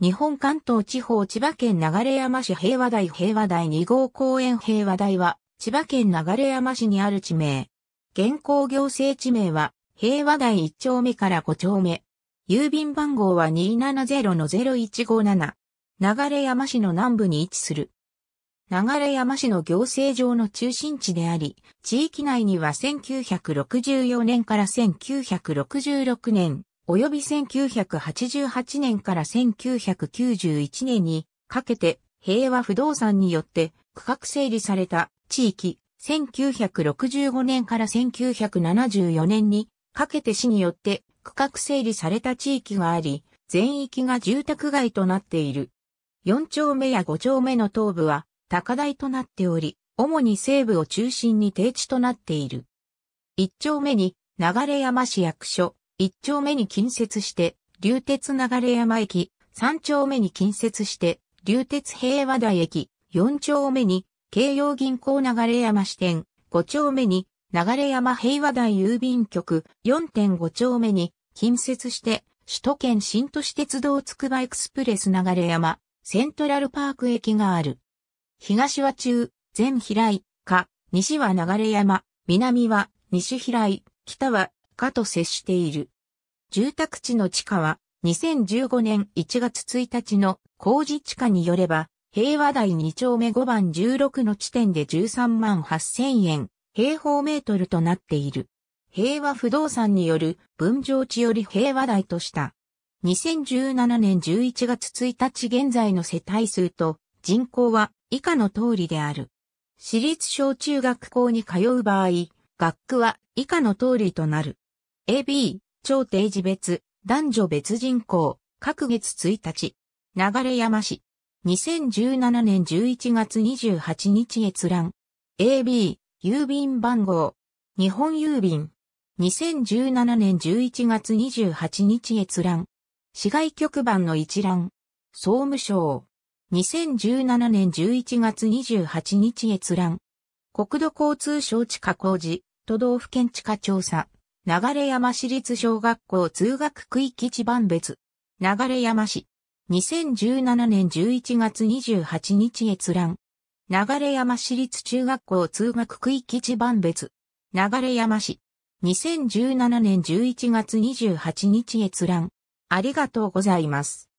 日本関東地方千葉県流山市平和台平和台2号公園平和台は、千葉県流山市にある地名。現行行政地名は、平和台1丁目から5丁目。郵便番号は270-0157。流山市の南部に位置する。流山市の行政上の中心地であり、地域内には1964年から1966年、及び1988年から1991年にかけて平和不動産によって区画整理された地域、1965年から1974年にかけて市によって区画整理された地域があり、全域が住宅街となっている。4丁目や5丁目の東部は高台となっており、主に西部を中心に低地となっている。1丁目に流山市役所、一丁目に近接して、流鉄流山駅、三丁目に近接して、流鉄平和台駅、四丁目に、京葉銀行流山支店、五丁目に、流山平和台郵便局、四点五丁目に、近接して、首都圏新都市鉄道つくばエクスプレス流山、セントラルパーク駅がある。東は中、全平井、か、西は流山、南は西平井、北は下と接している。住宅地の地価は2015年1月1日の工事地価によれば、平和台2丁目5番16の地点で13万8000円、平方メートルとなっている。平和不動産による分譲地より平和台とした。2017年11月1日現在の世帯数と人口は以下の通りである。私立小中学校に通う場合、学区は以下の通りとなる。AB、超定時別、男女別人口、各月1日、流山市。2017年11月28日閲覧。AB、郵便番号。日本郵便。2017年11月28日閲覧。市外局番の一覧。総務省。2017年11月28日閲覧。国土交通省地下工事、都道府県地下調査。流山市立小学校通学区域地番別。流山市。2017年11月28日閲覧。流山市立中学校通学区域地番別。流山市。2017年11月28日閲覧。ありがとうございます。